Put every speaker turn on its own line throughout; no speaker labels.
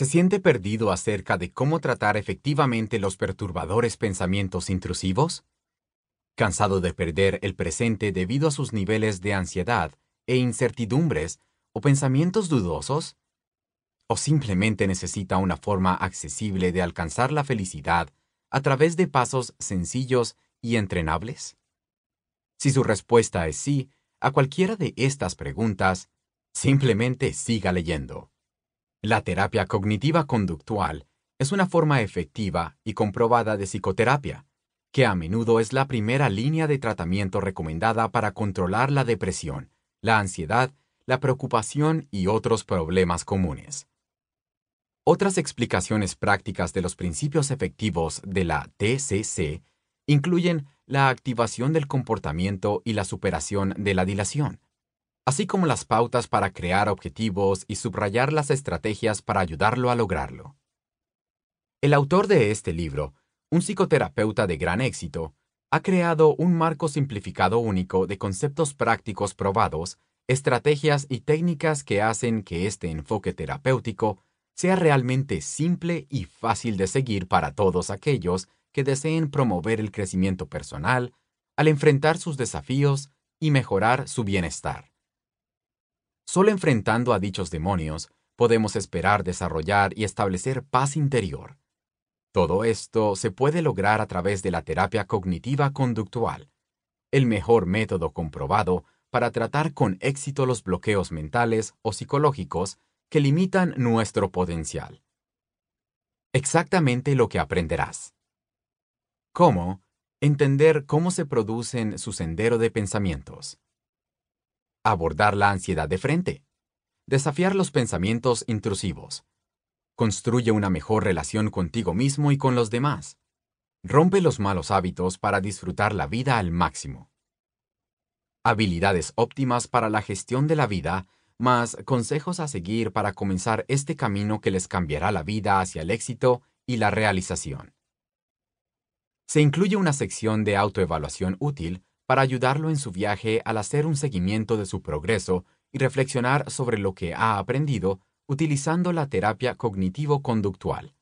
se siente perdido acerca de cómo tratar efectivamente los perturbadores pensamientos intrusivos? Cansado de perder el presente debido a sus niveles de ansiedad e incertidumbres o pensamientos dudosos? ¿O simplemente necesita una forma accesible de alcanzar la felicidad a través de pasos sencillos y entrenables? Si su respuesta es sí a cualquiera de estas preguntas, simplemente siga leyendo. La terapia cognitiva conductual es una forma efectiva y comprobada de psicoterapia, que a menudo es la primera línea de tratamiento recomendada para controlar la depresión, la ansiedad, la preocupación y otros problemas comunes. Otras explicaciones prácticas de los principios efectivos de la TCC incluyen la activación del comportamiento y la superación de la dilación, así como las pautas para crear objetivos y subrayar las estrategias para ayudarlo a lograrlo. El autor de este libro, un psicoterapeuta de gran éxito, ha creado un marco simplificado único de conceptos prácticos probados, estrategias y técnicas que hacen que este enfoque terapéutico sea realmente simple y fácil de seguir para todos aquellos que deseen promover el crecimiento personal al enfrentar sus desafíos y mejorar su bienestar. Solo enfrentando a dichos demonios podemos esperar desarrollar y establecer paz interior. Todo esto se puede lograr a través de la terapia cognitiva conductual, el mejor método comprobado para tratar con éxito los bloqueos mentales o psicológicos que limitan nuestro potencial. Exactamente lo que aprenderás. ¿Cómo? Entender cómo se producen su sendero de pensamientos abordar la ansiedad de frente, desafiar los pensamientos intrusivos, construye una mejor relación contigo mismo y con los demás, rompe los malos hábitos para disfrutar la vida al máximo. Habilidades óptimas para la gestión de la vida, más consejos a seguir para comenzar este camino que les cambiará la vida hacia el éxito y la realización. Se incluye una sección de autoevaluación útil para ayudarlo en su viaje al hacer un seguimiento de su progreso y reflexionar sobre lo que ha aprendido utilizando la terapia cognitivo-conductual.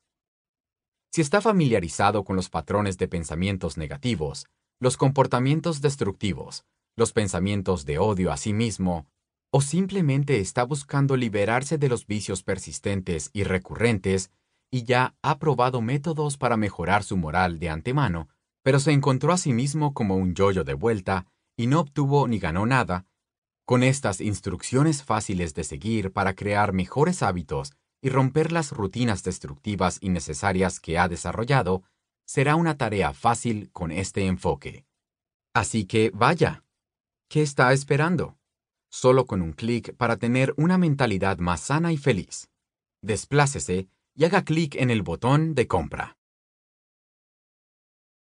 Si está familiarizado con los patrones de pensamientos negativos, los comportamientos destructivos, los pensamientos de odio a sí mismo, o simplemente está buscando liberarse de los vicios persistentes y recurrentes y ya ha probado métodos para mejorar su moral de antemano, pero se encontró a sí mismo como un yoyo de vuelta y no obtuvo ni ganó nada, con estas instrucciones fáciles de seguir para crear mejores hábitos y romper las rutinas destructivas innecesarias que ha desarrollado, será una tarea fácil con este enfoque. Así que vaya. ¿Qué está esperando? Solo con un clic para tener una mentalidad más sana y feliz. Desplácese y haga clic en el botón de compra.